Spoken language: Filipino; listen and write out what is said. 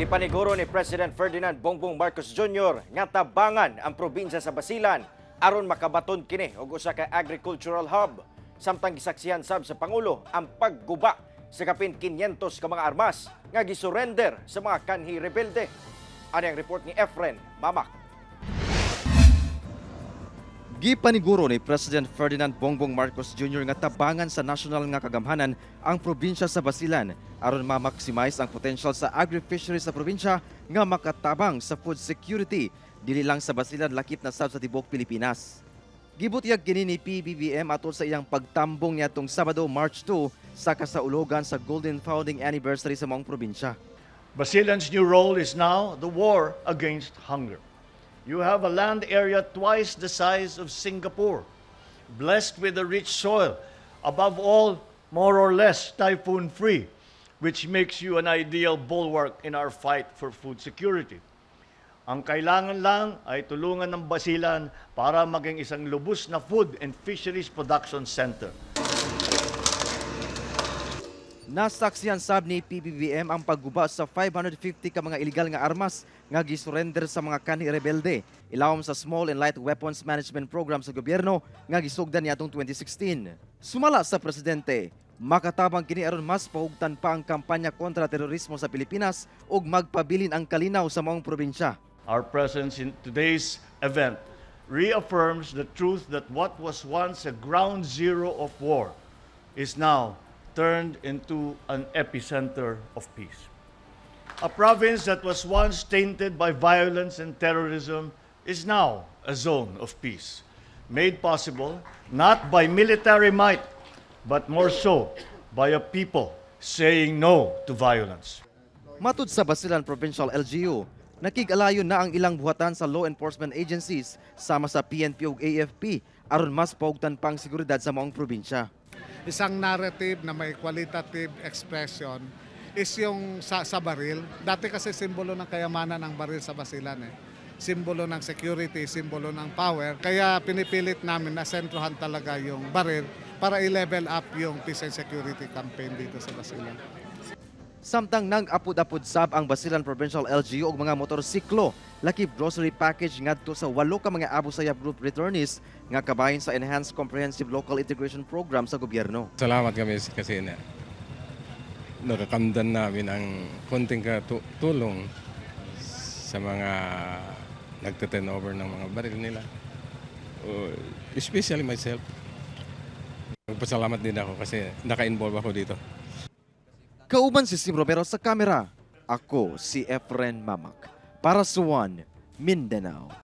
Gipaniguro ni President Ferdinand Bongbong Marcos Jr. nga tabangan ang probinsya sa Basilan aron makabaton kini og usa ka agricultural hub samtang gisaksihan sab sa pangulo ang pagguba sa kapin 500 ka mga armas nga gisurrender sa mga kanhi rebelde. Ani ang report ni Efren Mamak. Gipaniguro ni President Ferdinand Bongbong Marcos Jr. nga tabangan sa national nga kagamhanan ang probinsya sa Basilan aron ma-maximize ang potential sa agri-fishery sa probinsya nga makatabang sa food security dili lang sa Basilan lakip na sab sa tibuok Pilipinas. Gibutiyag kini ni PBBM atol sa iyang pagtambong niadtong Sabado, March 2 sa kasaulogan sa Golden Founding Anniversary sa mong probinsya. Basilan's new role is now the war against hunger. You have a land area twice the size of Singapore, blessed with a rich soil, above all, more or less typhoon free, which makes you an ideal bulwark in our fight for food security. Ang kailangan lang ay tulungan ng Basilan para maging isang lubos na food and fisheries production center. Nasaksihan sab ni PBBM ang pagguba sa 550 ka mga ilegal nga armas nga gisurrender sa mga kanhi rebelde ilawom sa Small and Light Weapons Management Program sa gobyerno nga gisugdan niadtong 2016. Sumala sa presidente, makatabang kini aron mas pahugtan pa ang kampanya kontra terorismo sa Pilipinas ug magpabilin ang kalinaw sa maong probinsya. Our presence in today's event reaffirms the truth that what was once a ground zero of war is now turned into an epicenter of peace. A province that was once tainted by violence and terrorism is now a zone of peace, made possible not by military might, but more so by a people saying no to violence. Matud sa Basilan Provincial LGU, nakigalayon na ang ilang buhatan sa law enforcement agencies sama sa PNP ug AFP aron mas paugtan pang seguridad sa maong probinsya isang narrative na may qualitative expression is yung sa, sa baril. Dati kasi simbolo ng kayamanan ang baril sa Basilan eh. Simbolo ng security, simbolo ng power. Kaya pinipilit namin na sentrohan talaga yung baril para i-level up yung peace and security campaign dito sa Basilan. Samtang nag-apod-apod sab ang Basilan Provincial LGU og mga motorsiklo, laki grocery package ngadto sa walo ka mga abo Sayyaf Group returnees nga kabahin sa Enhanced Comprehensive Local Integration Program sa gobyerno. Salamat kami kasi na nakakamdan namin ang konting tulong sa mga nagte-turn over ng mga baril nila. Uh, especially myself. Nagpasalamat din ako kasi naka-involve ako dito. Kauban si Sim Romero sa kamera. Ako si Efren Mamak para sa One Mindanao.